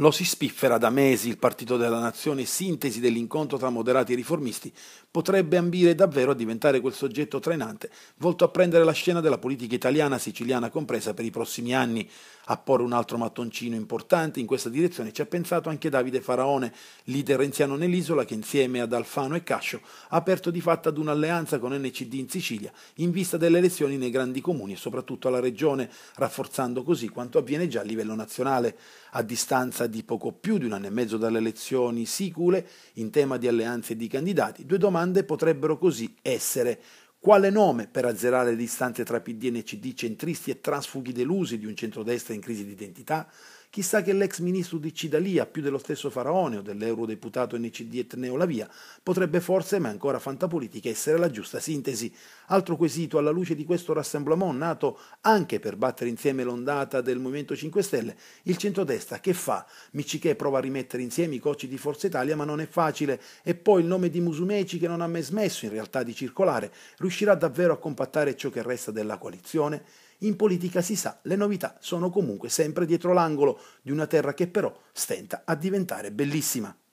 Lo si spiffera da mesi il Partito della Nazione, sintesi dell'incontro tra moderati e riformisti, potrebbe ambire davvero a diventare quel soggetto trainante, volto a prendere la scena della politica italiana, siciliana compresa, per i prossimi anni. A porre un altro mattoncino importante in questa direzione ci ha pensato anche Davide Faraone, leader renziano nell'isola che insieme ad Alfano e Cascio ha aperto di fatto ad un'alleanza con NCD in Sicilia in vista delle elezioni nei grandi comuni e soprattutto alla regione, rafforzando così quanto avviene già a livello nazionale. A distanza di poco più di un anno e mezzo dalle elezioni sicule in tema di alleanze di candidati, due domande potrebbero così essere quale nome per azzerare le distanze tra PDN e CD centristi e trasfughi delusi di un centrodestra in crisi di identità? Chissà che l'ex ministro di Cidalia, più dello stesso Faraone o dell'eurodeputato NCD Etneo Lavia, potrebbe forse, ma ancora fantapolitica, essere la giusta sintesi. Altro quesito alla luce di questo rassemblement nato anche per battere insieme l'ondata del Movimento 5 Stelle, il centrodestra che fa? Micichè prova a rimettere insieme i cocci di Forza Italia, ma non è facile. E poi il nome di Musumeci che non ha mai smesso in realtà di circolare, riuscirà davvero a compattare ciò che resta della coalizione? In politica si sa, le novità sono comunque sempre dietro l'angolo di una terra che però stenta a diventare bellissima.